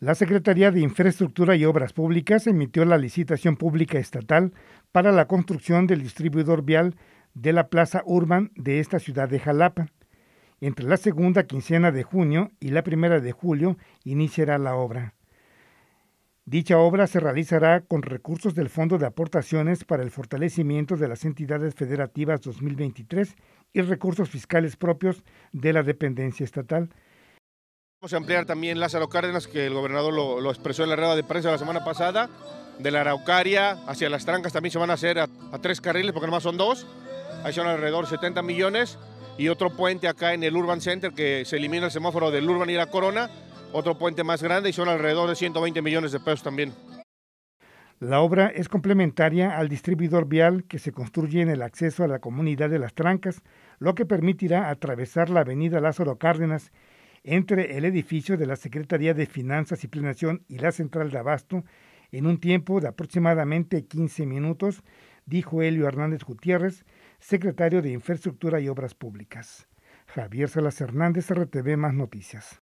La Secretaría de Infraestructura y Obras Públicas emitió la licitación pública estatal para la construcción del distribuidor vial de la Plaza Urban de esta ciudad de Jalapa. Entre la segunda quincena de junio y la primera de julio iniciará la obra. Dicha obra se realizará con recursos del Fondo de Aportaciones para el Fortalecimiento de las Entidades Federativas 2023 y recursos fiscales propios de la dependencia estatal. Vamos a ampliar también Lázaro Cárdenas, que el gobernador lo, expresó en la rueda de prensa la semana pasada. De la Araucaria hacia las trancas también se van a hacer a, tres carriles, porque nomás son dos. Ahí son alrededor 70 millones. Y otro puente acá en el Urban Center, que se elimina el semáforo del Urban y la Corona. Otro puente más grande y son alrededor de 120 millones de pesos también. La obra es complementaria al distribuidor vial que se construye en el acceso a la comunidad de Las Trancas, lo que permitirá atravesar la avenida Lázaro Cárdenas entre el edificio de la Secretaría de Finanzas y Plenación y la Central de Abasto en un tiempo de aproximadamente 15 minutos, dijo Helio Hernández Gutiérrez, secretario de Infraestructura y Obras Públicas. Javier Salas Hernández, RTV Más Noticias.